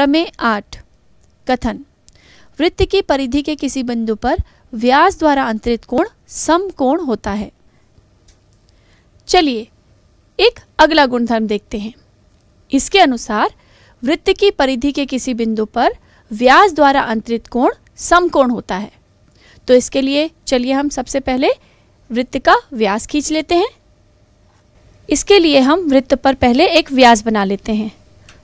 प्रमेय आठ कथन वृत्त की परिधि के किसी बिंदु पर व्यास द्वारा अंतरित कोण समकोण होता है चलिए एक अगला गुणधर्म देखते हैं इसके अनुसार वृत्त की परिधि के किसी बिंदु पर व्यास द्वारा अंतरित कोण समकोण होता है तो इसके लिए चलिए हम सबसे पहले वृत्त का व्यास खींच लेते हैं इसके लिए हम वृत्त पर पहले एक व्यास बना लेते हैं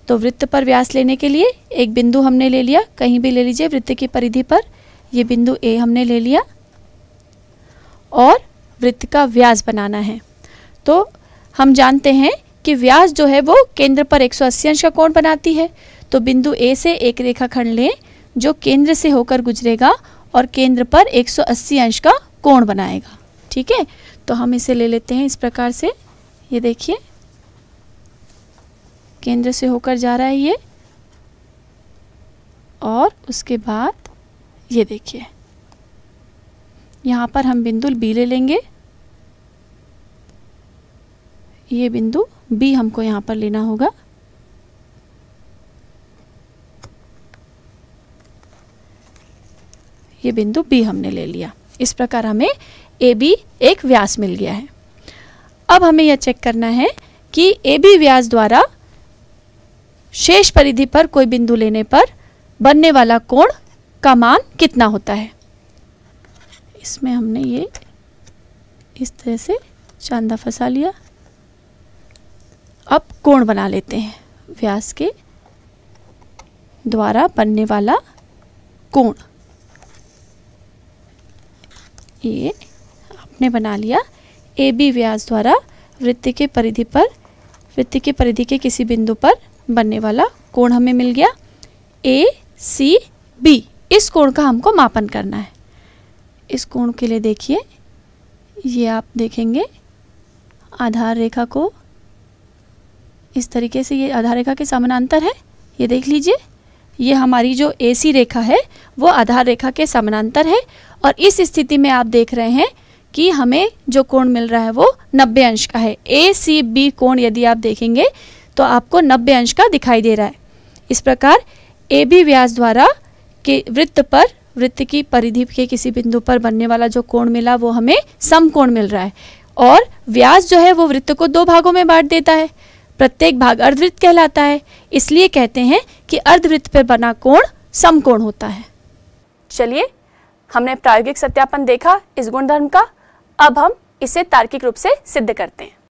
तो वृत्त पर व्यास लेने के लिए एक बिंदु हमने ले लिया कहीं भी ले लीजिए वृत्त की परिधि पर ये बिंदु ए हमने ले लिया और वृत्त का व्यास बनाना है तो हम जानते हैं कि व्यास जो है वो केंद्र पर 180 अंश का कोण बनाती है तो बिंदु ए से एक रेखाखंड लें जो केंद्र से होकर गुजरेगा और केंद्र पर 180 अंश का कोण बनाएगा ठीक है तो हम इसे ले लेते हैं इस प्रकार से ये देखिए केंद्र से होकर जा रहा है ये और उसके बाद ये देखिए यहाँ पर हम बिंदु बी ले लेंगे ये बिंदु बी हमको यहाँ पर लेना होगा ये बिंदु बी हमने ले लिया इस प्रकार हमें ए बी एक व्यास मिल गया है अब हमें यह चेक करना है कि ए बी व्यास द्वारा शेष परिधि पर कोई बिंदु लेने पर बनने वाला कोण का मान कितना होता है इसमें हमने ये इस तरह से चांदा फंसा लिया अब कोण बना लेते हैं व्यास के द्वारा बनने वाला कोण ये आपने बना लिया ए बी व्यास द्वारा वृत्ति के परिधि पर वृत्ति के परिधि के किसी बिंदु पर बनने वाला कोण हमें मिल गया ए सी बी इस कोण का हमको मापन करना है इस कोण के लिए देखिए ये आप देखेंगे आधार रेखा को इस तरीके से ये आधार रेखा के समानांतर है ये देख लीजिए ये हमारी जो ए सी रेखा है वो आधार रेखा के समानांतर है और इस स्थिति में आप देख रहे हैं कि हमें जो कोण मिल रहा है वो 90 अंश का है ए सी बी कोण यदि आप देखेंगे तो आपको नब्बे अंश का दिखाई दे रहा है इस प्रकार ए बी व्यास द्वारा के वृत्त पर वृत्त की परिधि के किसी बिंदु पर बनने वाला जो कोण मिला वो हमें सम कोण मिल रहा है और व्यास जो है वो वृत्त को दो भागों में बांट देता है प्रत्येक भाग अर्धवृत्त कहलाता है इसलिए कहते हैं कि अर्धवृत्त पर बना कोण समकोण होता है चलिए हमने प्रायोगिक सत्यापन देखा इस गुणधर्म का अब हम इसे तार्किक रूप से सिद्ध करते हैं